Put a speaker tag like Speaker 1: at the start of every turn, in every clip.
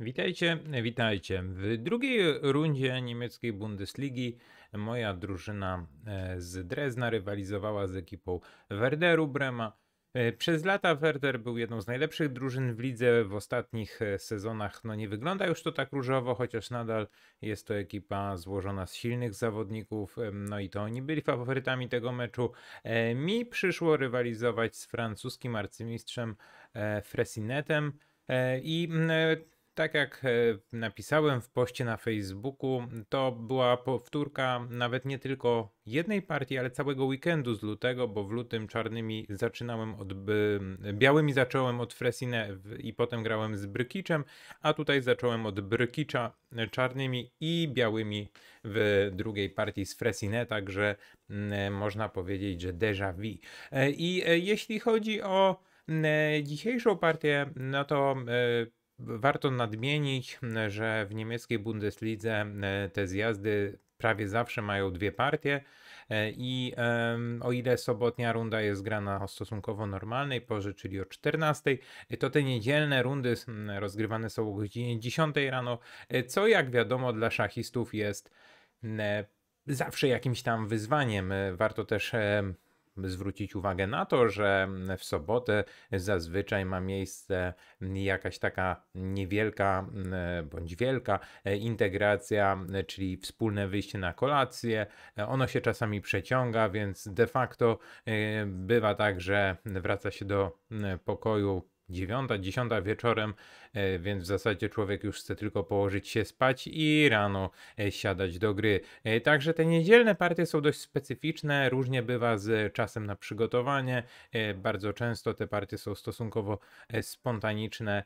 Speaker 1: Witajcie, witajcie. W drugiej rundzie niemieckiej Bundesligi moja drużyna e, z Drezna rywalizowała z ekipą Werderu Brema. E, przez lata Werder był jedną z najlepszych drużyn w lidze. W ostatnich e, sezonach no nie wygląda już to tak różowo, chociaż nadal jest to ekipa złożona z silnych zawodników. No i to oni byli faworytami tego meczu. Mi przyszło rywalizować z francuskim arcymistrzem Fresinetem. I tak jak e, napisałem w poście na Facebooku, to była powtórka nawet nie tylko jednej partii, ale całego weekendu z lutego, bo w lutym czarnymi zaczynałem od białymi zacząłem od Fresine i potem grałem z Brykiczem, a tutaj zacząłem od Brykicza e, czarnymi i białymi w drugiej partii z Fresine, także mm, e, można powiedzieć, że déjà vu. I jeśli chodzi o dzisiejszą partię, no to Warto nadmienić, że w niemieckiej Bundeslidze e, te zjazdy prawie zawsze mają dwie partie e, i o ile sobotnia runda jest grana o stosunkowo normalnej porze, czyli o 14, to te niedzielne rundy rozgrywane są o godzinie 10 rano, e, co jak wiadomo dla szachistów jest zawsze jakimś tam wyzwaniem. Warto też zwrócić uwagę na to, że w sobotę zazwyczaj ma miejsce jakaś taka niewielka mm, bądź wielka e, integracja, e, czyli wspólne wyjście na kolację. E, ono się czasami przeciąga, więc de facto bywa tak, że wraca się do mm, pokoju dziewiąta, dziesiąta wieczorem E, więc w zasadzie człowiek już chce tylko położyć się spać i rano e, siadać do gry. E, także te niedzielne partie są dość specyficzne, różnie bywa z czasem na przygotowanie. Bardzo często te partie są stosunkowo spontaniczne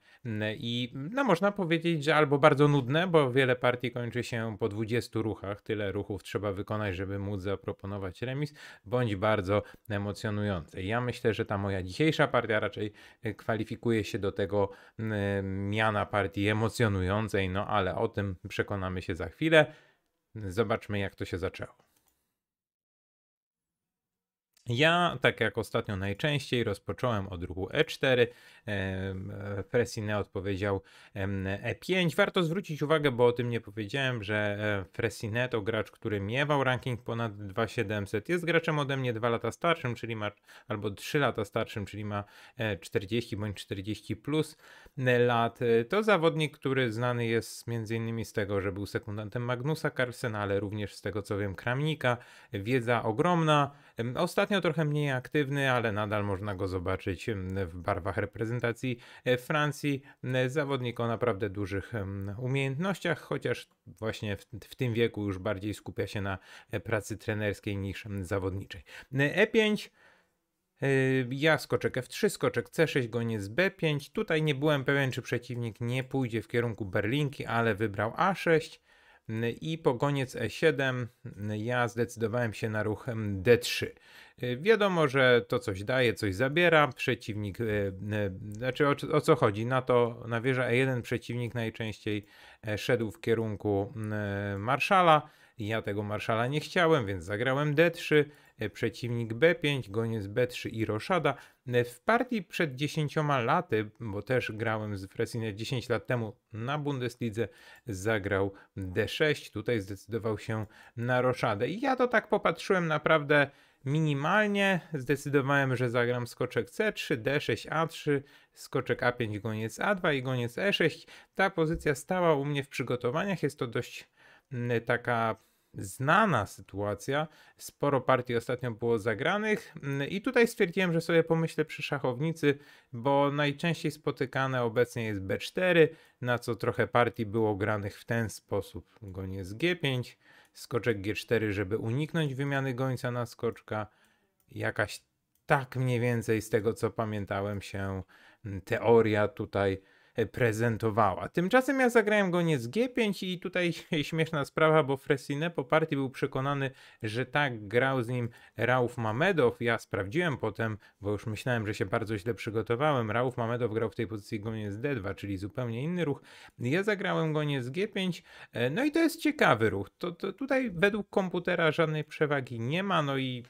Speaker 1: i no, można powiedzieć, że albo bardzo nudne, bo wiele partii kończy się po 20 ruchach, tyle ruchów trzeba wykonać, żeby móc zaproponować remis, bądź bardzo emocjonujące. Ja myślę, że ta moja dzisiejsza partia raczej kwalifikuje się do tego miana partii emocjonującej, no ale o tym przekonamy się za chwilę. Zobaczmy, jak to się zaczęło. Ja, tak jak ostatnio najczęściej, rozpocząłem od ruchu E4. Fresiné odpowiedział E5. E Warto zwrócić uwagę, bo o tym nie powiedziałem, że e, Fresiné to gracz, który miewał ranking ponad 2700. Jest graczem ode mnie 2 lata starszym, czyli ma albo 3 lata starszym, czyli ma 40 e, bądź 40 plus lat. To zawodnik, który znany jest m.in. z tego, że był sekundantem Magnusa Carlsena, ale również z tego co wiem Kramnika. Wiedza ogromna. Ostatnio trochę mniej aktywny, ale nadal można go zobaczyć w barwach reprezentacji e, Francji. Zawodnik o naprawdę dużych umiejętnościach, chociaż właśnie w, w tym wieku już bardziej skupia się na e, pracy trenerskiej niż zawodniczej. E5 e Yy, ja skoczek F3, skoczek C6, goniec B5. Tutaj nie byłem pewien, czy przeciwnik nie pójdzie w kierunku berlinki, ale wybrał A6 yy, i po goniec E7 yy, ja zdecydowałem się na ruch mm, D3. Wiadomo, że to coś daje, coś zabiera. Przeciwnik, znaczy o, o, co chodzi? Na to na wieża E1 przeciwnik najczęściej e, szedł w kierunku marszala. Ja tego marszala nie chciałem, więc zagrałem D3 E, przeciwnik B5, goniec B3 i roszada. E, w partii przed 10 laty, bo też grałem z fresinem 10 lat temu na Bundeslidze, zagrał D6, tutaj zdecydował się na roszadę. I ja to tak popatrzyłem naprawdę minimalnie zdecydowałem, że zagram skoczek C3, D6, A3, skoczek A5, goniec A2 i goniec E6. Ta pozycja stała u mnie w przygotowaniach, jest to dość e, taka znana sytuacja. Sporo partii ostatnio było zagranych mm, i tutaj stwierdziłem, że sobie pomyślę przy szachownicy, bo najczęściej spotykane obecnie jest B4, na co trochę partii było granych w ten sposób. Gonie z G5, skoczek G4, żeby uniknąć wymiany gońca na skoczka. Jakaś tak mniej więcej z tego co pamiętałem się mm, teoria tutaj E, prezentowała. Tymczasem ja zagrałem go nie z G5 i tutaj śmieszna sprawa, bo Fresine po partii był przekonany, że tak grał z nim Rauf Mamedow. Ja sprawdziłem potem, bo już myślałem, że się bardzo źle przygotowałem. Rauf Mamedow grał w tej pozycji gonie z D2, czyli zupełnie inny ruch. Ja zagrałem gonie z G5, e, no i to jest ciekawy ruch. To, to tutaj według komputera żadnej przewagi nie ma, no i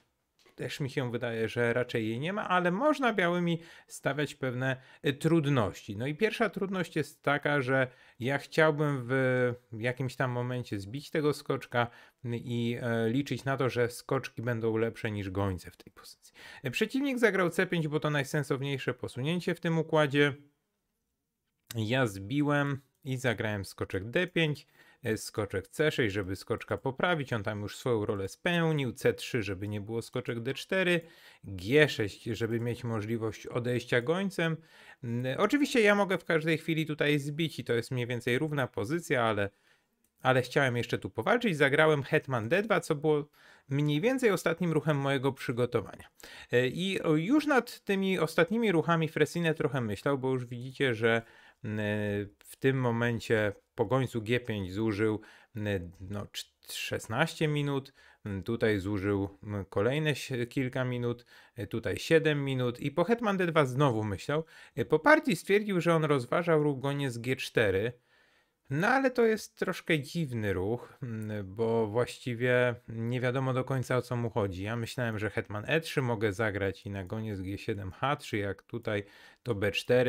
Speaker 1: też mi się wydaje, że raczej jej nie ma, ale można białymi stawiać pewne y, trudności. No i pierwsza trudność jest taka, że ja chciałbym w jakimś tam momencie zbić tego skoczka y, i y, liczyć na to, że skoczki będą lepsze niż gońce w tej pozycji. Przeciwnik zagrał C5, bo to najsensowniejsze posunięcie w tym układzie. Ja zbiłem i zagrałem skoczek D5 skoczek C6, żeby skoczka poprawić, on tam już swoją rolę spełnił, C3, żeby nie było skoczek D4, G6, żeby mieć możliwość odejścia gońcem. Oczywiście ja mogę w każdej chwili tutaj zbić i to jest mniej więcej równa pozycja, ale ale chciałem jeszcze tu powalczyć. Zagrałem Hetman D2, co było mniej więcej ostatnim ruchem mojego przygotowania. E, I już nad tymi ostatnimi ruchami Fresine trochę myślał, bo już widzicie, że E, w tym momencie po końcu G5 zużył no, 16 minut, tutaj zużył kolejne kilka minut, e, tutaj 7 minut i po Hetman D2 znowu myślał. E, po partii stwierdził, że on rozważał ruch goniec G4, no ale to jest troszkę dziwny ruch, mm, bo właściwie nie wiadomo do końca o co mu chodzi. Ja myślałem, że Hetman E3 mogę zagrać i na goniec G7H3, jak tutaj to B4.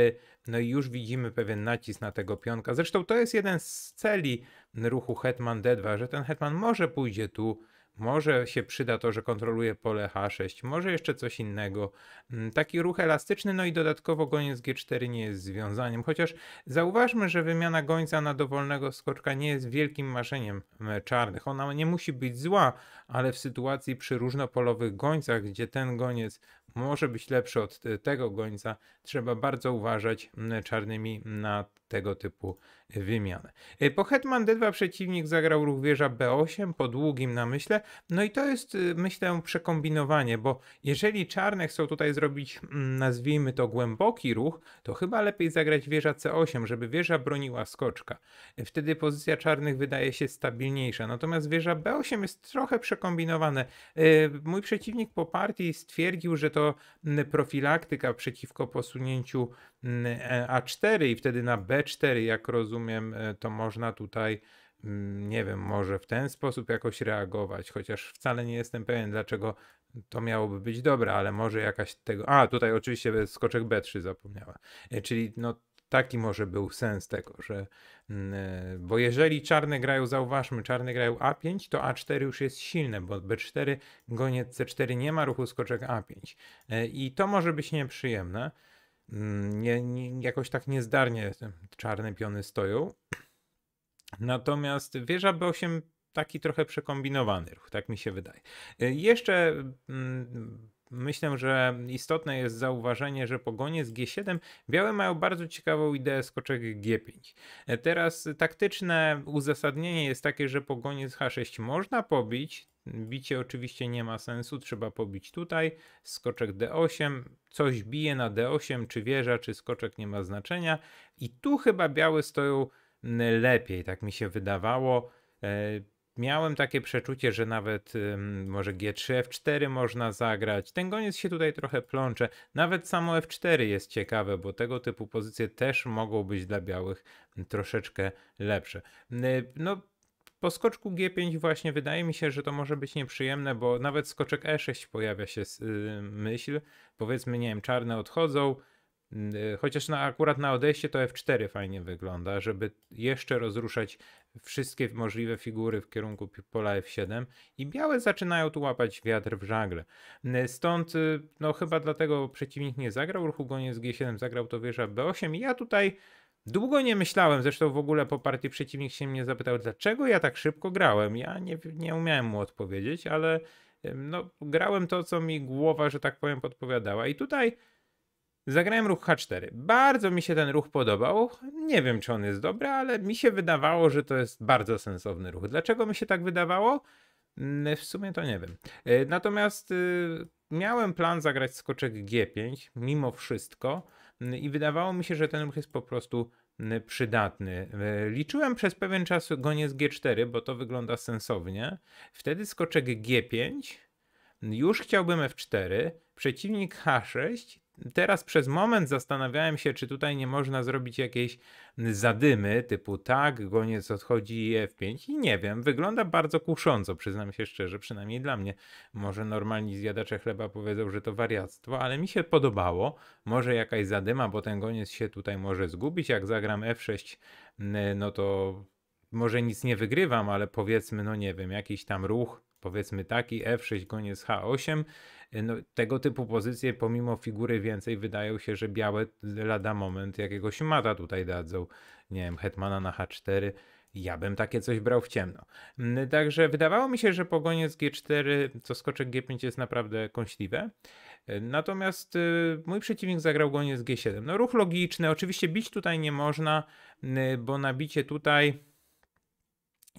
Speaker 1: No i już widzimy pewien nacisk na tego pionka. Zresztą to jest jeden z celi ruchu Hetman D2, że ten Hetman może pójdzie tu może się przyda to, że kontroluje pole H6, może jeszcze coś innego. Mm, taki ruch elastyczny, no i dodatkowo goniec G4 nie jest związaniem, chociaż zauważmy, że wymiana gońca na dowolnego skoczka nie jest wielkim marzeniem mm, czarnych. Ona nie musi być zła, ale w sytuacji przy różnopolowych gońcach, gdzie ten goniec może być lepszy od y, tego gońca, trzeba bardzo uważać mm, czarnymi na tego typu wymianę. E, po Hetman D2 przeciwnik zagrał ruch wieża B8 po długim namyśle. No i to jest y, myślę przekombinowanie, bo jeżeli czarne chcą tutaj zrobić mm, nazwijmy to głęboki ruch, to chyba lepiej zagrać wieża C8, żeby wieża broniła skoczka. E, wtedy pozycja czarnych wydaje się stabilniejsza. Natomiast wieża B8 jest trochę przekombinowane. E, mój przeciwnik po partii stwierdził, że to mm, profilaktyka przeciwko posunięciu mm, A4 i wtedy na B 4 jak rozumiem, e, to można tutaj, mm, nie wiem, może w ten sposób jakoś reagować, chociaż wcale nie jestem pewien, dlaczego to miałoby być dobre, ale może jakaś tego. A, tutaj oczywiście skoczek B3 zapomniała. E, czyli no. Taki może był sens tego, że. Mm, e, bo jeżeli czarne grają, zauważmy, czarne grają A5, to A4 już jest silne, bo B4, goniec C4 nie ma ruchu skoczek A5. I to może być nieprzyjemne. Mm, nie, nie, jakoś tak niezdarnie czarne piony stoją. Natomiast wieża B8 taki trochę przekombinowany ruch, tak mi się wydaje. Y, jeszcze mm, myślę, że istotne jest zauważenie, że pogonie z G7 białe mają bardzo ciekawą ideę skoczek G5. Y, teraz taktyczne uzasadnienie jest takie, że pogonie z H6 można pobić, Bicie oczywiście nie ma sensu, trzeba pobić tutaj. Skoczek D8, coś bije na D8, czy wieża, czy skoczek nie ma znaczenia. I tu chyba białe stoją mm, lepiej, tak mi się wydawało. E, miałem takie przeczucie, że nawet mm, może G3, F4 można zagrać. Ten goniec się tutaj trochę plącze. Nawet samo F4 jest ciekawe, bo tego typu pozycje też mogą być dla białych mm, troszeczkę lepsze. No, po skoczku G5 właśnie wydaje mi się, że to może być nieprzyjemne, bo nawet skoczek E6 pojawia się y, myśl, powiedzmy, nie wiem, czarne odchodzą, mm, y, Chociaż na, akurat na odejście to F4 fajnie wygląda, żeby jeszcze rozruszać wszystkie możliwe figury w kierunku pola F7 i białe zaczynają tu łapać wiatr w żagle. Mm, stąd y, no chyba dlatego przeciwnik nie zagrał ruchu goniec G7, zagrał to wieża B8. Ja tutaj Długo nie myślałem, zresztą w ogóle po partii przeciwnik się mnie zapytał, dlaczego ja tak szybko grałem. Ja nie, nie umiałem mu odpowiedzieć, ale no, grałem to, co mi głowa, że tak powiem, podpowiadała. I tutaj zagrałem ruch H4. Bardzo mi się ten ruch podobał. Nie wiem, czy on jest dobry, ale mi się wydawało, że to jest bardzo sensowny ruch. Dlaczego mi się tak wydawało? Mm, w sumie to nie wiem. E, natomiast y, miałem plan zagrać skoczek G5 mimo wszystko mm, i wydawało mi się, że ten ruch jest po prostu mm, przydatny. E, liczyłem przez pewien czas goniec G4, bo to wygląda sensownie. Wtedy skoczek G5, mm, już chciałbym F4, przeciwnik H6, Teraz przez moment zastanawiałem się, czy tutaj nie można zrobić jakiejś zadymy, typu tak, goniec odchodzi F5 i nie wiem, wygląda bardzo kusząco, przyznam się szczerze, przynajmniej dla mnie. Może normalni zjadacze chleba powiedzą, że to wariactwo, ale mi się podobało. Może jakaś zadyma, bo ten goniec się tutaj może zgubić, jak zagram F6, no to może nic nie wygrywam, ale powiedzmy, no nie wiem, jakiś tam ruch, powiedzmy taki F6 goniec H8 Y, no, tego typu pozycje pomimo figury więcej wydają się, że białe lada moment jakiegoś mata tutaj dadzą. Nie wiem, Hetmana na H4. Ja bym takie coś brał w ciemno. Mm, także wydawało mi się, że pogoniec G4, co skoczek G5 jest naprawdę kąśliwe. Y, natomiast y, mój przeciwnik zagrał goniec G7. No ruch logiczny, oczywiście bić tutaj nie można, bo nabicie tutaj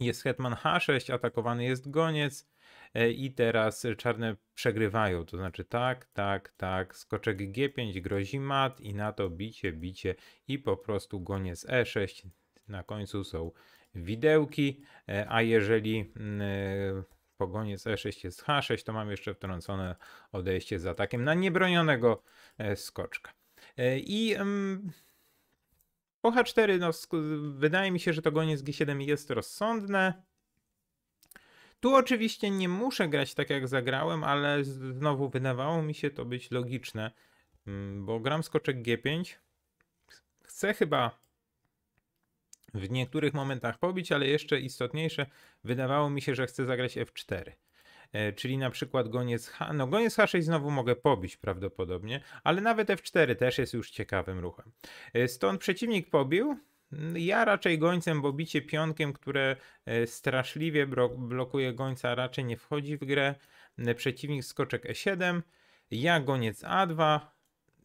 Speaker 1: jest hetman H6, atakowany jest goniec. E, i teraz czarne przegrywają, to znaczy tak, tak, tak, skoczek G5 grozi mat i na to bicie, bicie i po prostu gonie z E6, na końcu są widełki, e, a jeżeli mm, e, pogonie z E6 jest H6, to mam jeszcze wtrącone odejście z atakiem na niebronionego skoczka. I mm, po H4, no, wydaje mi się, że to goniec G7 jest rozsądne. Tu oczywiście nie muszę grać tak jak zagrałem, ale znowu wydawało mi się to być logiczne, mm, bo gram skoczek G5. Chcę chyba w niektórych momentach pobić, ale jeszcze istotniejsze, wydawało mi się, że chcę zagrać F4. E, czyli na przykład goniec H, no goniec H6 znowu mogę pobić prawdopodobnie, ale nawet F4 też jest już ciekawym ruchem. E, stąd przeciwnik pobił, ja raczej gońcem, bo bicie pionkiem, które e, straszliwie blokuje gońca, raczej nie wchodzi w grę. E, przeciwnik skoczek E7, ja goniec A2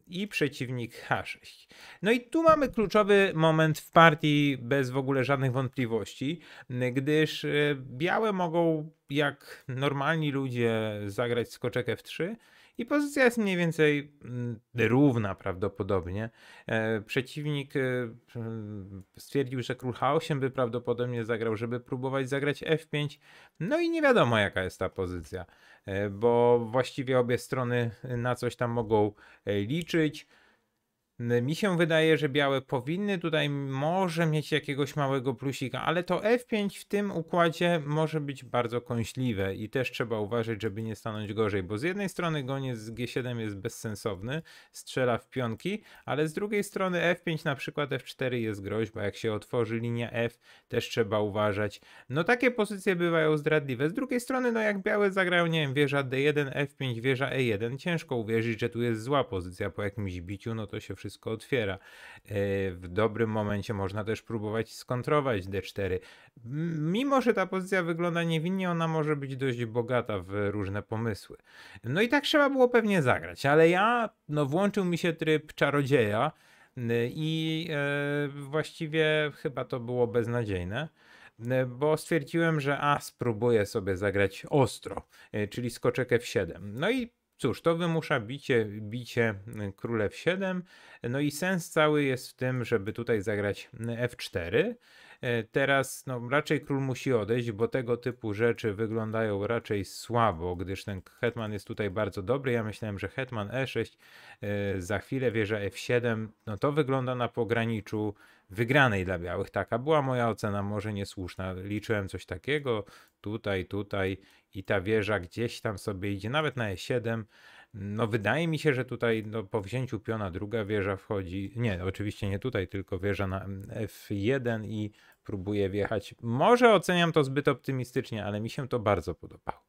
Speaker 1: i przeciwnik H6. No i tu mamy kluczowy moment w partii bez w ogóle żadnych wątpliwości, gdyż e, białe mogą jak normalni ludzie zagrać skoczek F3, i pozycja jest mniej więcej mm, równa prawdopodobnie. E, przeciwnik e, stwierdził, że król H8 by prawdopodobnie zagrał, żeby próbować zagrać F5. No i nie wiadomo jaka jest ta pozycja, e, bo właściwie obie strony na coś tam mogą liczyć. Mi się wydaje, że białe powinny tutaj może mieć jakiegoś małego plusika, ale to F5 w tym układzie może być bardzo kąśliwe i też trzeba uważać, żeby nie stanąć gorzej, bo z jednej strony goniec z G7 jest bezsensowny, strzela w pionki, ale z drugiej strony F5 na przykład F4 jest groźba, jak się otworzy linia F też trzeba uważać. No takie pozycje bywają zdradliwe. Z drugiej strony no jak białe zagrają, nie wiem, wieża D1, F5, wieża E1, ciężko uwierzyć, że tu jest zła pozycja po jakimś biciu, no to się wszystko wszystko otwiera. E, w dobrym momencie można też próbować skontrować D4. Mimo, że ta pozycja wygląda niewinnie, ona może być dość bogata w różne pomysły. No i tak trzeba było pewnie zagrać, ale ja, no włączył mi się tryb czarodzieja i e, właściwie chyba to było beznadziejne bo stwierdziłem, że a spróbuję sobie zagrać ostro, e, czyli skoczek F7. No i Cóż, to wymusza bicie, bicie y, królew 7. No i sens cały jest w tym, żeby tutaj zagrać y, f4. Y, teraz no, raczej król musi odejść, bo tego typu rzeczy wyglądają raczej słabo, gdyż ten hetman jest tutaj bardzo dobry. Ja myślałem, że hetman e6, za chwilę wieża f7. No to wygląda na pograniczu wygranej dla białych. Taka była moja ocena, może niesłuszna. Liczyłem coś takiego, tutaj, tutaj i ta wieża gdzieś tam sobie idzie, nawet na E7. No wydaje mi się, że tutaj no, po wzięciu piona druga wieża wchodzi, nie, oczywiście nie tutaj, tylko wieża na mm, F1 i próbuje wjechać. Może oceniam to zbyt optymistycznie, ale mi się to bardzo podobało.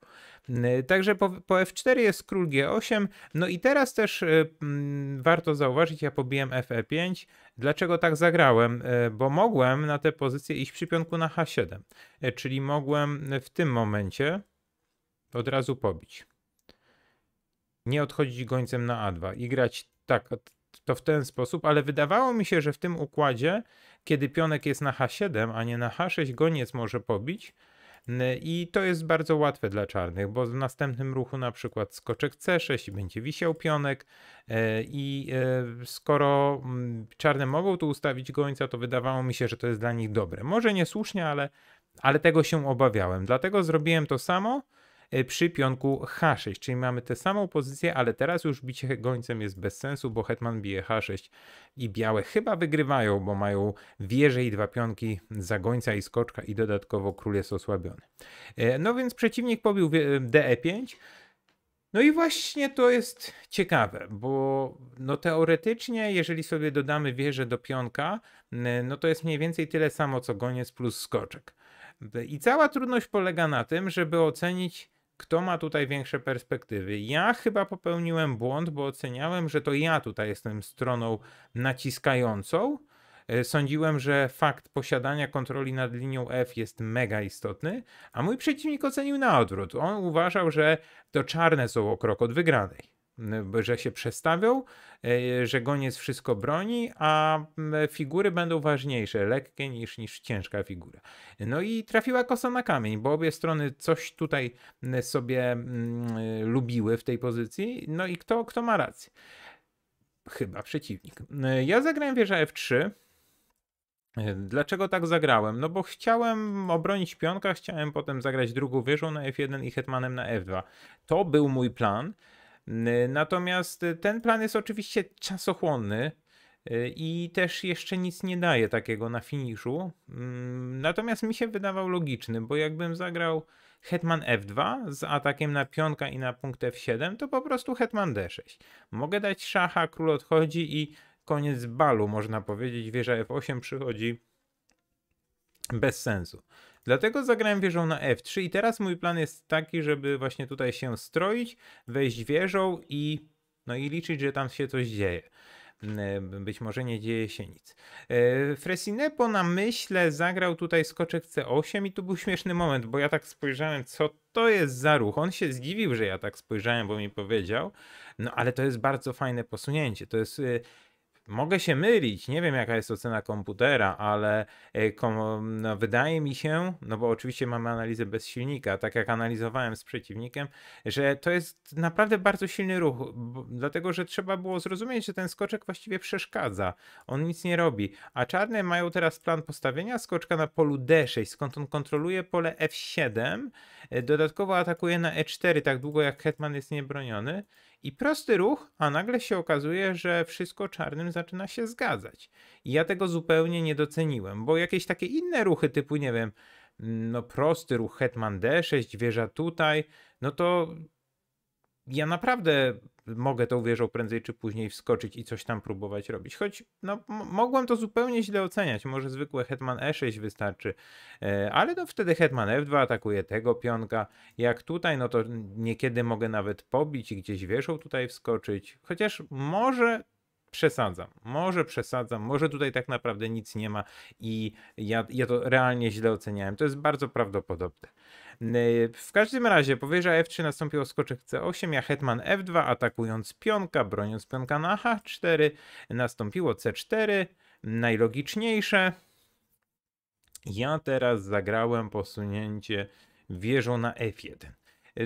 Speaker 1: Także po, po F4 jest król G8, no i teraz też e, mm, warto zauważyć, ja pobiłem FE5. Dlaczego tak zagrałem? E, bo mogłem na tę pozycję iść przy pionku na H7, e, czyli mogłem w tym momencie od razu pobić. Nie odchodzić gońcem na A2 i grać tak, to w ten sposób, ale wydawało mi się, że w tym układzie, kiedy pionek jest na H7, a nie na H6, goniec może pobić. I to jest bardzo łatwe dla czarnych, bo w następnym ruchu na przykład skoczek C6 i będzie wisiał pionek e, i e, skoro czarne mogą tu ustawić gońca, to wydawało mi się, że to jest dla nich dobre. Może niesłusznie, ale, ale tego się obawiałem. Dlatego zrobiłem to samo, E, przy pionku H6, czyli mamy tę samą pozycję, ale teraz już bicie gońcem jest bez sensu, bo hetman bije H6 i białe chyba wygrywają, bo mają wieże i dwa pionki za gońca i skoczka i dodatkowo król jest osłabiony. E, no więc przeciwnik pobił DE5, no i właśnie to jest ciekawe, bo no teoretycznie, jeżeli sobie dodamy wieżę do pionka, no to jest mniej więcej tyle samo co goniec plus skoczek. I cała trudność polega na tym, żeby ocenić, kto ma tutaj większe perspektywy. Ja chyba popełniłem błąd, bo oceniałem, że to ja tutaj jestem stroną naciskającą. E, sądziłem, że fakt posiadania kontroli nad linią F jest mega istotny, a mój przeciwnik ocenił na odwrót. On uważał, że to czarne są o krok od wygranej że się przestawią, e, że goniec wszystko broni, a figury będą ważniejsze, lekkie niż, niż ciężka figura. No i trafiła kosa na kamień, bo obie strony coś tutaj sobie lubiły w tej pozycji, no i kto, kto ma rację? Chyba przeciwnik. E, ja zagrałem wieża F3, e, Dlaczego tak zagrałem? No bo chciałem obronić pionka, chciałem potem zagrać drugą wieżą na F1 i hetmanem na F2. To był mój plan. Yy, natomiast y, ten plan jest oczywiście czasochłonny y, i też jeszcze nic nie daje takiego na finiszu. Mm, natomiast mi się wydawał logiczny, bo jakbym zagrał Hetman F2 z atakiem na pionka i na punkt F7, to po prostu Hetman D6. Mogę dać szacha, król odchodzi i koniec balu, można powiedzieć. Wieża F8 przychodzi bez sensu. Dlatego zagrałem wieżą na f3 i teraz mój plan jest taki, żeby właśnie tutaj się stroić, wejść wieżą i, no i liczyć, że tam się coś dzieje. Mm, e, być może nie dzieje się nic. E, Fresinepo na myśle zagrał tutaj skoczek C8 i tu był śmieszny moment, bo ja tak spojrzałem, co to jest za ruch. On się zdziwił, że ja tak spojrzałem, bo mi powiedział, no ale to jest bardzo fajne posunięcie. To jest e, Mogę się mylić, nie wiem jaka jest ocena komputera, ale e, kom, no, wydaje mi się, no bo oczywiście mamy analizę bez silnika, tak jak analizowałem z przeciwnikiem, że to jest naprawdę bardzo silny ruch, bo, dlatego że trzeba było zrozumieć, że ten skoczek właściwie przeszkadza, on nic nie robi. A czarne mają teraz plan postawienia skoczka na polu D6, skąd on kontroluje pole F7, e, dodatkowo atakuje na E4 tak długo jak Hetman jest niebroniony. I prosty ruch, a nagle się okazuje, że wszystko czarnym zaczyna się zgadzać. I ja tego zupełnie nie doceniłem, bo jakieś takie inne ruchy typu, nie wiem, mm, no prosty ruch Hetman D6, wieża tutaj, no to ja naprawdę mogę tą wieżą prędzej czy później wskoczyć i coś tam próbować robić. Choć no, mogłem to zupełnie źle oceniać. Może zwykłe Hetman E6 wystarczy, e, ale no wtedy Hetman F2 atakuje tego pionka. Jak tutaj, no to niekiedy mogę nawet pobić i gdzieś wieżą tutaj wskoczyć. Chociaż może przesadzam, może przesadzam, może tutaj tak naprawdę nic nie ma i ja, ja to realnie źle oceniałem. To jest bardzo prawdopodobne. W każdym razie powyżej F3 nastąpił skoczek C8, ja hetman F2 atakując pionka, broniąc pionka na H4, nastąpiło C4, najlogiczniejsze. Ja teraz zagrałem posunięcie wieżą na F1.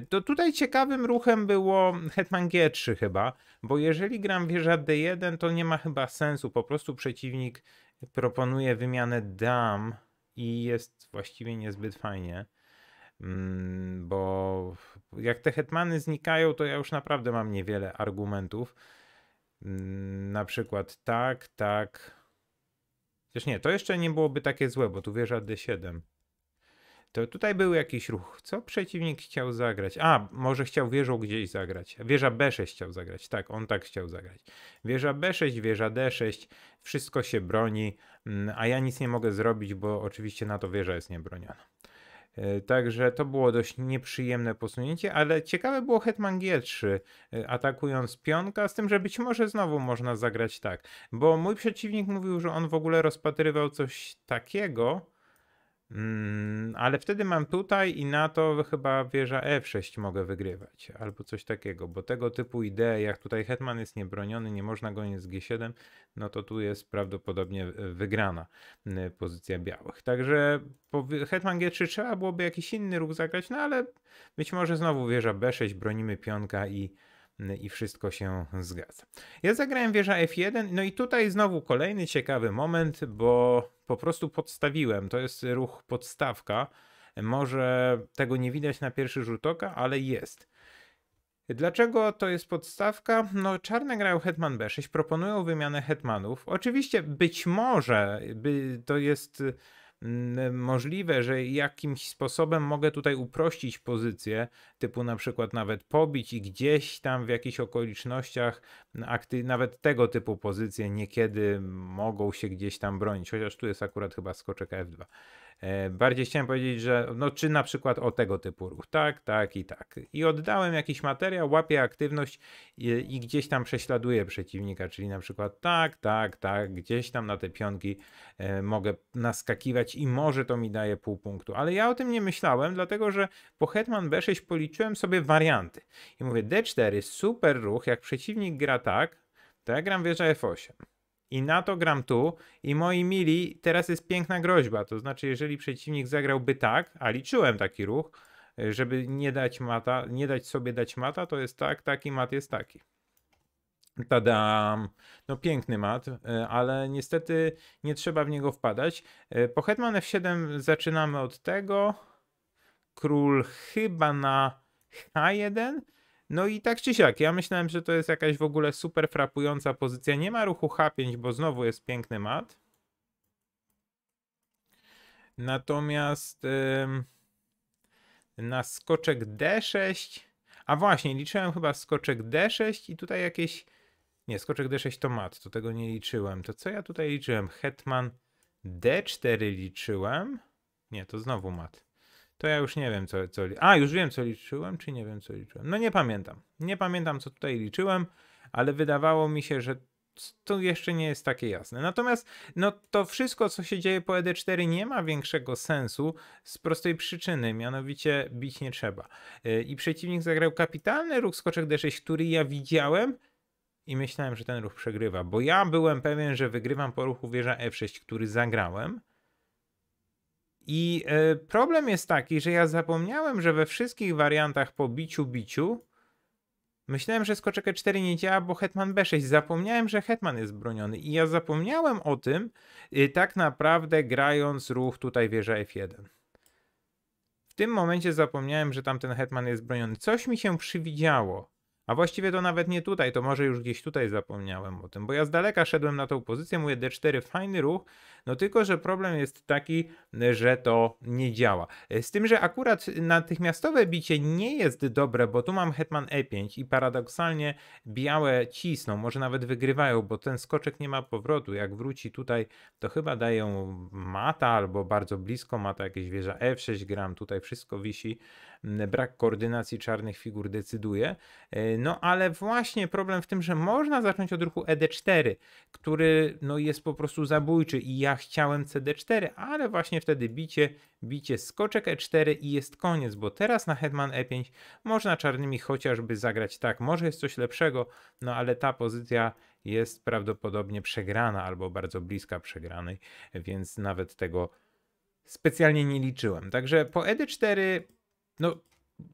Speaker 1: To tutaj ciekawym ruchem było Hetman G3 chyba, bo jeżeli gram wieża D1, to nie ma chyba sensu. Po prostu przeciwnik proponuje wymianę dam i jest właściwie niezbyt fajnie. Mm, bo jak te hetmany znikają, to ja już naprawdę mam niewiele argumentów. Mm, na przykład tak, tak. Chociaż nie, to jeszcze nie byłoby takie złe, bo tu wieża D7. To tutaj był jakiś ruch. Co przeciwnik chciał zagrać? A, może chciał wieżą gdzieś zagrać. Wieża B6 chciał zagrać. Tak, on tak chciał zagrać. Wieża B6, wieża D6. Wszystko się broni, mm, a ja nic nie mogę zrobić, bo oczywiście na to wieża jest niebroniona. E, także to było dość nieprzyjemne posunięcie, ale ciekawe było Hetman G3, e, atakując pionka, z tym, że być może znowu można zagrać tak, bo mój przeciwnik mówił, że on w ogóle rozpatrywał coś takiego, Mm, ale wtedy mam tutaj i na to chyba wieża F6 mogę wygrywać, albo coś takiego, bo tego typu idee, jak tutaj hetman jest niebroniony, nie można go nie z G7, no to tu jest prawdopodobnie e, wygrana pozycja białych. Także hetman G3 trzeba byłoby jakiś inny ruch zagrać, no ale być może znowu wieża B6, bronimy pionka i i wszystko się zgadza. Ja zagrałem wieża F1, no i tutaj znowu kolejny ciekawy moment, bo po prostu podstawiłem, to jest ruch podstawka, może tego nie widać na pierwszy rzut oka, ale jest. Dlaczego to jest podstawka? No, czarne grają Hetman B6, proponują wymianę Hetmanów. Oczywiście być może by to jest Mm, możliwe, że jakimś sposobem mogę tutaj uprościć pozycję, typu na przykład nawet pobić i gdzieś tam w jakichś okolicznościach akty, nawet tego typu pozycje niekiedy mogą się gdzieś tam bronić, chociaż tu jest akurat chyba skoczek F2. E, bardziej chciałem powiedzieć, że no czy na przykład o tego typu ruch, tak, tak i tak. I oddałem jakiś materiał, łapię aktywność i, i gdzieś tam prześladuję przeciwnika, czyli na przykład tak, tak, tak, gdzieś tam na te pionki e, mogę naskakiwać i może to mi daje pół punktu. Ale ja o tym nie myślałem, dlatego że po Hetman B6 policzyłem sobie warianty. I mówię D4, super ruch, jak przeciwnik gra tak, to ja gram wieża F8. I na to gram tu. I moi mili, teraz jest piękna groźba. To znaczy, jeżeli przeciwnik zagrałby tak, a liczyłem taki ruch, e, żeby nie dać mata, nie dać sobie dać mata, to jest tak, taki mat jest taki. Tadam! No piękny mat, e, ale niestety nie trzeba w niego wpadać. E, po Hetman F7 zaczynamy od tego. Król chyba na H1. No i tak czy siak, ja myślałem, że to jest jakaś w ogóle super frapująca pozycja. Nie ma ruchu H5, bo znowu jest piękny mat. Natomiast na skoczek D6, a właśnie, liczyłem chyba skoczek D6 i tutaj jakieś... Nie, skoczek D6 to mat, to tego nie liczyłem. To co ja tutaj liczyłem? Hetman D4 liczyłem? Nie, to znowu mat to ja już nie wiem, co, co. A, już wiem, co liczyłem, czy nie wiem, co liczyłem. No nie pamiętam. Nie pamiętam, co tutaj liczyłem, ale wydawało mi się, że to jeszcze nie jest takie jasne. Natomiast no, to wszystko, co się dzieje po ED4, nie ma większego sensu z prostej przyczyny, mianowicie bić nie trzeba. Y, I przeciwnik zagrał kapitalny ruch skoczek D6, który ja widziałem i myślałem, że ten ruch przegrywa, bo ja byłem pewien, że wygrywam po ruchu wieża F6, e który zagrałem. I e, problem jest taki, że ja zapomniałem, że we wszystkich wariantach po biciu, biciu myślałem, że skoczek E4 nie działa, bo hetman B6. Zapomniałem, że hetman jest broniony. I ja zapomniałem o tym, y, tak naprawdę grając ruch tutaj wieża F1. W tym momencie zapomniałem, że tamten hetman jest broniony. Coś mi się przywidziało. A właściwie to nawet nie tutaj, to może już gdzieś tutaj zapomniałem o tym, bo ja z daleka szedłem na tą pozycję, mówię D4, fajny ruch, no tylko, że problem jest taki, że to nie działa. Z tym, że akurat natychmiastowe bicie nie jest dobre, bo tu mam hetman E5 i paradoksalnie białe cisną, może nawet wygrywają, bo ten skoczek nie ma powrotu. Jak wróci tutaj, to chyba dają mata albo bardzo blisko mata, jakieś wieża F6 e gram, tutaj wszystko wisi brak koordynacji czarnych figur decyduje. E, no ale właśnie problem w tym, że można zacząć od ruchu ED4, który no, jest po prostu zabójczy i ja chciałem CD4, ale właśnie wtedy bicie, bicie skoczek E4 i jest koniec, bo teraz na hetman E5 można czarnymi chociażby zagrać tak, może jest coś lepszego, no ale ta pozycja jest prawdopodobnie przegrana albo bardzo bliska przegranej, więc nawet tego specjalnie nie liczyłem. Także po ED4 no,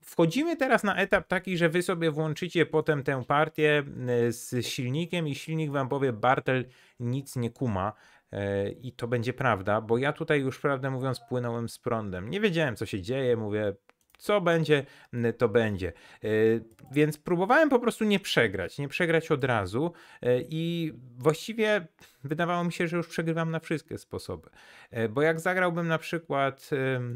Speaker 1: wchodzimy teraz na etap taki, że wy sobie włączycie potem tę partię e, z silnikiem i silnik wam powie Bartel nic nie kuma e, i to będzie prawda, bo ja tutaj już prawdę mówiąc płynąłem z prądem. Nie wiedziałem co się dzieje, mówię co będzie, to będzie. E, więc próbowałem po prostu nie przegrać, nie przegrać od razu e, i właściwie wydawało mi się, że już przegrywam na wszystkie sposoby. E, bo jak zagrałbym na przykład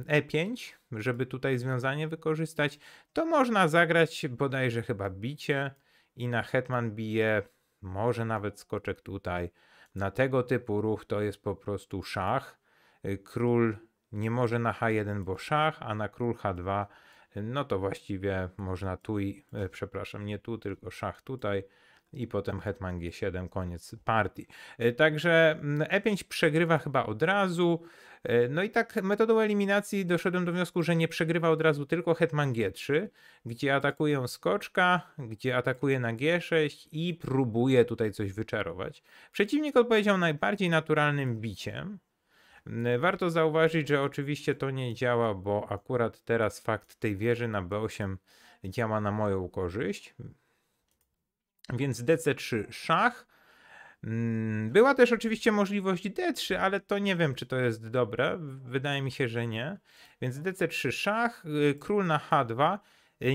Speaker 1: E5, żeby tutaj związanie wykorzystać, to można zagrać bodajże chyba bicie i na hetman bije może nawet skoczek tutaj. Na tego typu ruch to jest po prostu szach. Król nie może na H1, bo szach, a na król H2, no to właściwie można tu i, e, przepraszam, nie tu, tylko szach tutaj i potem hetman g7, koniec partii. E, także mm, e5 przegrywa chyba od razu. E, no i tak metodą eliminacji doszedłem do wniosku, że nie przegrywa od razu tylko hetman g3, gdzie atakuje skoczka, gdzie atakuje na g6 i próbuje tutaj coś wyczarować. Przeciwnik odpowiedział najbardziej naturalnym biciem, Warto zauważyć, że oczywiście to nie działa, bo akurat teraz fakt tej wieży na B8 działa na moją korzyść. Więc DC3 szach. Była też oczywiście możliwość D3, ale to nie wiem, czy to jest dobre. Wydaje mi się, że nie. Więc DC3 szach, y, król na H2.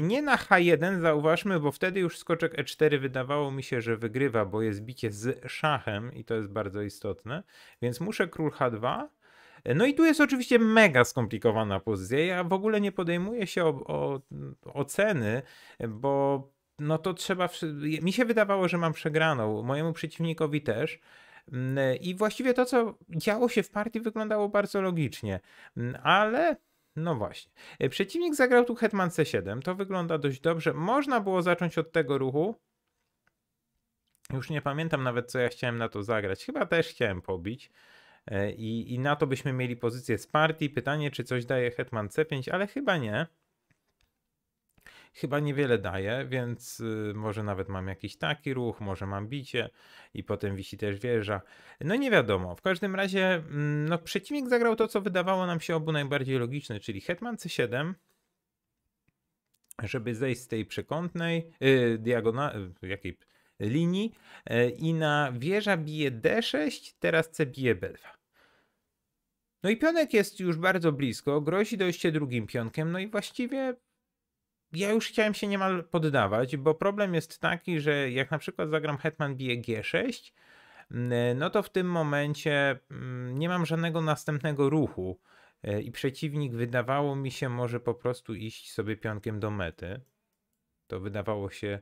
Speaker 1: Nie na H1, zauważmy, bo wtedy już skoczek E4 wydawało mi się, że wygrywa, bo jest bicie z szachem i to jest bardzo istotne. Więc muszę król H2. No i tu jest oczywiście mega skomplikowana pozycja. Ja w ogóle nie podejmuję się o, o, oceny, bo no to trzeba. Mi się wydawało, że mam przegraną, mojemu przeciwnikowi też. Mm, I właściwie to, co działo się w partii, wyglądało bardzo logicznie, mm, ale no właśnie. Przeciwnik zagrał tu Hetman C7. To wygląda dość dobrze. Można było zacząć od tego ruchu. Już nie pamiętam nawet, co ja chciałem na to zagrać. Chyba też chciałem pobić. E, I, I na to byśmy mieli pozycję z partii. Pytanie, czy coś daje Hetman C5, ale chyba nie. Chyba niewiele daje, więc y, może nawet mam jakiś taki ruch, może mam bicie i potem wisi też wieża. No nie wiadomo. W każdym razie mm, no, przeciwnik zagrał to, co wydawało nam się obu najbardziej logiczne, czyli Hetman C7 żeby zejść z tej przekątnej yy, diagona, yy, jakiej linii yy, i na wieża bije D6, teraz C bije B2. No i pionek jest już bardzo blisko, grozi dojście drugim pionkiem, no i właściwie ja już chciałem się niemal poddawać, bo problem jest taki, że jak na przykład zagram Hetman bije G6, mm, no to w tym momencie mm, nie mam żadnego następnego ruchu e, i przeciwnik wydawało mi się może po prostu iść sobie pionkiem do mety. To wydawało się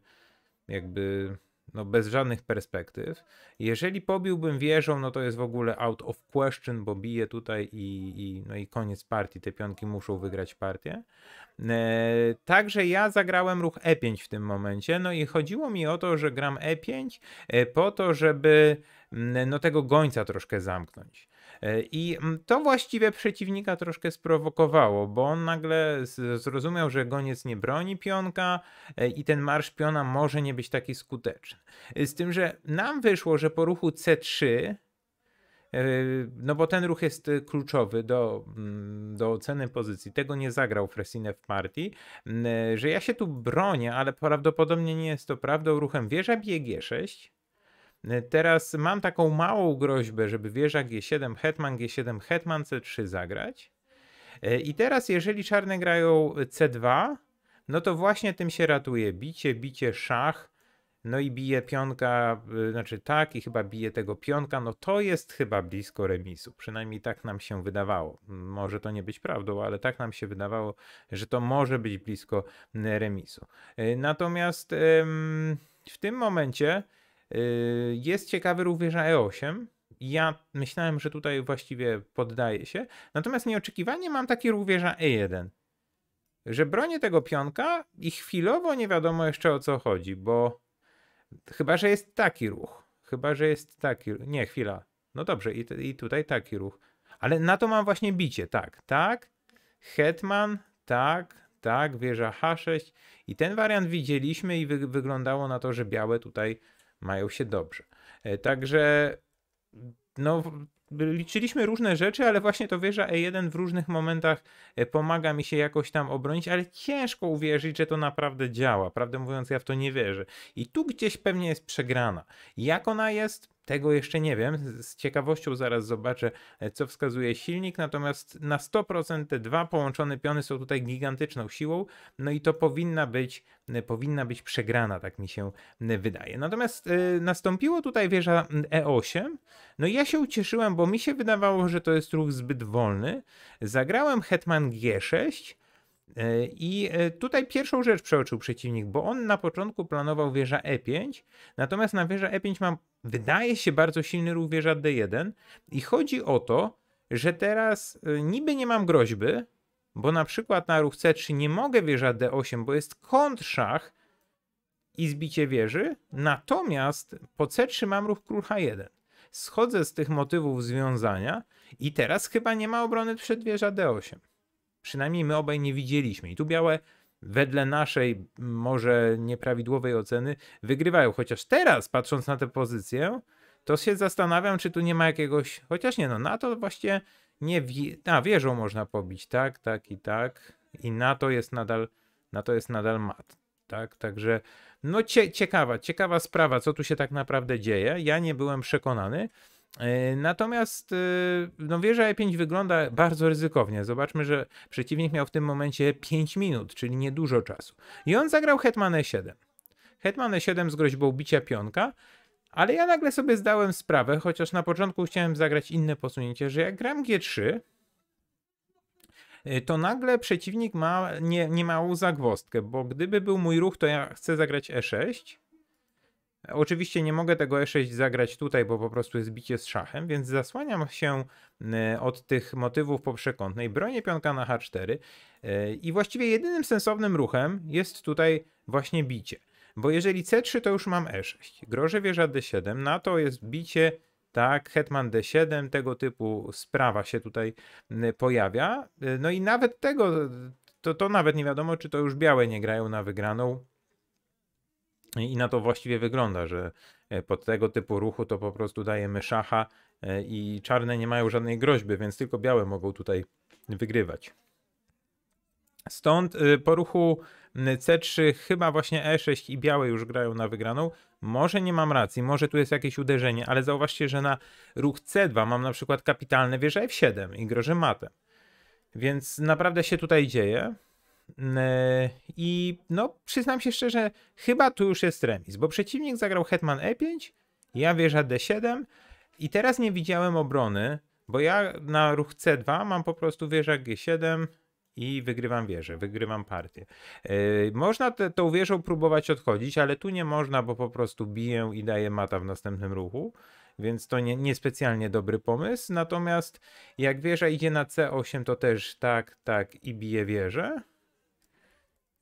Speaker 1: jakby no bez żadnych perspektyw. Jeżeli pobiłbym wieżą, no to jest w ogóle out of question, bo bije tutaj i, i, no i koniec partii, te pionki muszą wygrać partię. E, także ja zagrałem ruch E5 w tym momencie, no i chodziło mi o to, że gram E5 e, po to, żeby no tego gońca troszkę zamknąć. E, I mm, to właściwie przeciwnika troszkę sprowokowało, bo on nagle zrozumiał, że goniec nie broni pionka e, i ten marsz piona może nie być taki skuteczny. E, z tym, że nam wyszło, że po ruchu C3 no bo ten ruch jest kluczowy do, mm, do oceny pozycji. Tego nie zagrał Fresine w partii, że ja się tu bronię, ale prawdopodobnie nie jest to prawdą. Ruchem wieża bg 6 E, teraz mam taką małą groźbę, żeby wieża G7 hetman, G7 hetman, C3 zagrać. E, I teraz jeżeli czarne grają C2, no to właśnie tym się ratuje. Bicie, bicie, szach, no i bije pionka, e, znaczy tak i chyba bije tego pionka, no to jest chyba blisko remisu. Przynajmniej tak nam się wydawało. Może to nie być prawdą, ale tak nam się wydawało, że to może być blisko remisu. Natomiast w tym momencie Yy, jest ciekawy również E8. Ja myślałem, że tutaj właściwie poddaje się. Natomiast nieoczekiwanie mam taki rówieża E1. Że bronię tego pionka i chwilowo nie wiadomo jeszcze o co chodzi, bo chyba, że jest taki ruch. Chyba, że jest taki. Nie, chwila. No dobrze, i, i tutaj taki ruch. Ale na to mam właśnie bicie. Tak, tak. Hetman, tak, tak. Wieża H6. I ten wariant widzieliśmy i wy wyglądało na to, że białe tutaj mają się dobrze. E, także no, liczyliśmy różne rzeczy, ale właśnie to wieża E1 w różnych momentach e, pomaga mi się jakoś tam obronić, ale ciężko uwierzyć, że to naprawdę działa. Prawdę mówiąc, ja w to nie wierzę. I tu gdzieś pewnie jest przegrana. Jak ona jest? Tego jeszcze nie wiem. Z ciekawością zaraz zobaczę, e, co wskazuje silnik. Natomiast na 100% te dwa połączone piony są tutaj gigantyczną siłą. No i to powinna być, e, powinna być przegrana, tak mi się e, wydaje. Natomiast nastąpiło tutaj wieża E8. No i ja się ucieszyłem, bo mi się wydawało, że to jest ruch zbyt wolny. Zagrałem Hetman G6. E, I e, tutaj pierwszą rzecz przeoczył przeciwnik, bo on na początku planował wieża E5, natomiast na wieża E5 ma, wydaje się, bardzo silny ruch wieża D1 i chodzi o to, że teraz e, niby nie mam groźby, bo na przykład na ruch C3 nie mogę wieża D8, bo jest kontrszach i zbicie wieży, natomiast po C3 mam ruch król H1. Schodzę z tych motywów związania i teraz chyba nie ma obrony przed wieża D8. Przynajmniej my obaj nie widzieliśmy. I tu białe wedle naszej może nieprawidłowej oceny wygrywają. Chociaż teraz, patrząc na tę pozycję, to się zastanawiam, czy tu nie ma jakiegoś. Chociaż nie, no NATO właśnie nie. Wi... A wieżą można pobić, tak, tak i tak. I NATO jest nadal, to jest nadal mat. Tak, także no cie, ciekawa, ciekawa sprawa, co tu się tak naprawdę dzieje. Ja nie byłem przekonany. E, natomiast e, no, wieża E5 wygląda bardzo ryzykownie. Zobaczmy, że przeciwnik miał w tym momencie 5 minut, czyli niedużo czasu. I on zagrał Hetman E7. Hetman E7 z groźbą bicia pionka, ale ja nagle sobie zdałem sprawę, chociaż na początku chciałem zagrać inne posunięcie, że jak gram G3, e, to nagle przeciwnik ma nie, niemałą zagwostkę, bo gdyby był mój ruch, to ja chcę zagrać E6, Oczywiście nie mogę tego E6 zagrać tutaj, bo po prostu jest bicie z szachem, więc zasłaniam się e, od tych motywów po przekątnej, bronię pionka na H4 e, i właściwie jedynym sensownym ruchem jest tutaj właśnie bicie. Bo jeżeli C3 to już mam E6, grożę wieża D7, na to jest bicie tak, Hetman D7, tego typu sprawa się tutaj e, pojawia. No i nawet tego, to, to nawet nie wiadomo, czy to już białe nie grają na wygraną, i na to właściwie wygląda, że e, pod tego typu ruchu to po prostu dajemy szacha e, i czarne nie mają żadnej groźby, więc tylko białe mogą tutaj wygrywać. Stąd y, po ruchu C3 chyba właśnie E6 i białe już grają na wygraną. Może nie mam racji, może tu jest jakieś uderzenie, ale zauważcie, że na ruch C2 mam na przykład kapitalne wieże F7 i grożę matem. Więc naprawdę się tutaj dzieje. E, I no, przyznam się szczerze, chyba tu już jest remis, bo przeciwnik zagrał hetman e5, ja wieża d7 i teraz nie widziałem obrony, bo ja na ruch c2 mam po prostu wieża g7 i wygrywam wieżę, wygrywam partię. E, można te, tą wieżą próbować odchodzić, ale tu nie można, bo po prostu biję i daję mata w następnym ruchu, więc to nie, niespecjalnie dobry pomysł. Natomiast jak wieża idzie na c8, to też tak, tak i bije wieżę.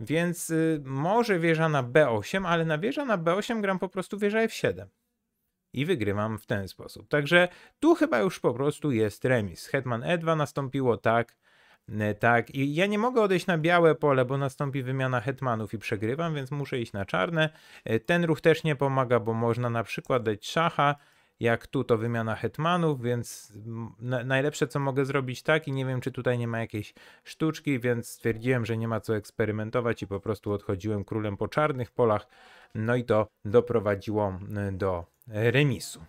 Speaker 1: Więc y, może wieża na B8, ale na wieża na B8 gram po prostu wieża F7. I wygrywam w ten sposób. Także tu chyba już po prostu jest remis. Hetman E2 nastąpiło tak, tak. I ja nie mogę odejść na białe pole, bo nastąpi wymiana hetmanów i przegrywam, więc muszę iść na czarne. E, ten ruch też nie pomaga, bo można na przykład dać szacha, jak tu to wymiana hetmanów, więc na, najlepsze co mogę zrobić tak i nie wiem czy tutaj nie ma jakiejś sztuczki, więc stwierdziłem, że nie ma co eksperymentować i po prostu odchodziłem królem po czarnych polach, no i to doprowadziło y, do remisu.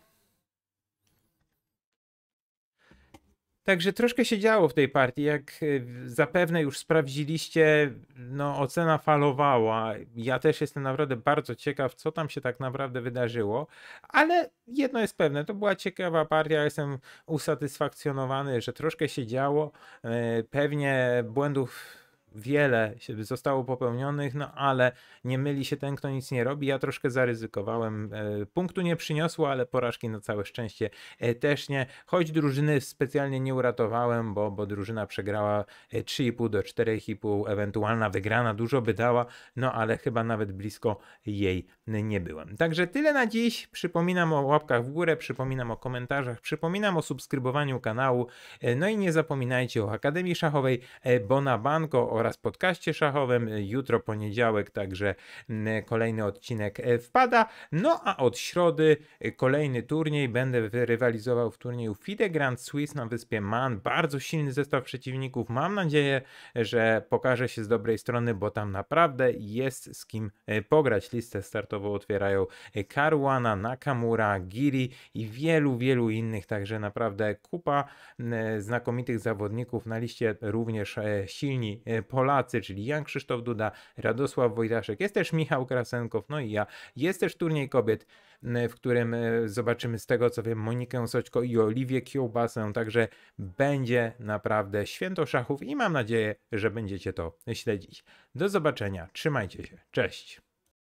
Speaker 1: Także troszkę się działo w tej partii. Jak e, zapewne już sprawdziliście, no ocena falowała. Ja też jestem naprawdę bardzo ciekaw, co tam się tak naprawdę wydarzyło. Ale jedno jest pewne, to była ciekawa partia. Jestem usatysfakcjonowany, że troszkę się działo. E, pewnie błędów wiele zostało popełnionych, no ale nie myli się ten, kto nic nie robi. Ja troszkę zaryzykowałem. E, punktu nie przyniosło, ale porażki na całe szczęście e, też nie. Choć drużyny specjalnie nie uratowałem, bo, bo drużyna przegrała 3,5 e, do 4,5, ewentualna wygrana dużo by dała, no ale chyba nawet blisko jej nie byłem. Także tyle na dziś. Przypominam o łapkach w górę, przypominam o komentarzach, przypominam o subskrybowaniu kanału, no i nie zapominajcie o Akademii Szachowej Bona Banco oraz oraz podcaście szachowym. Jutro poniedziałek, także mm, kolejny odcinek e, wpada. No a od środy e, kolejny turniej. Będę rywalizował w turnieju FIDE Grand Swiss na wyspie Man. Bardzo silny zestaw przeciwników. Mam nadzieję, że pokaże się z dobrej strony, bo tam naprawdę jest z kim e, pograć. Listę startową otwierają Karuana Nakamura, Giri i wielu, wielu innych, także naprawdę kupa znakomitych zawodników na liście również silni Polacy, czyli Jan Krzysztof Duda, Radosław Wojtaszek, jest też Michał Krasenkow, no i ja. Jest też turniej kobiet, mm, w którym e, zobaczymy z tego co wiem Monikę Soćko i Oliwię Kiełbasę, także będzie naprawdę święto szachów i mam nadzieję, że będziecie to śledzić. Do zobaczenia, trzymajcie się, cześć!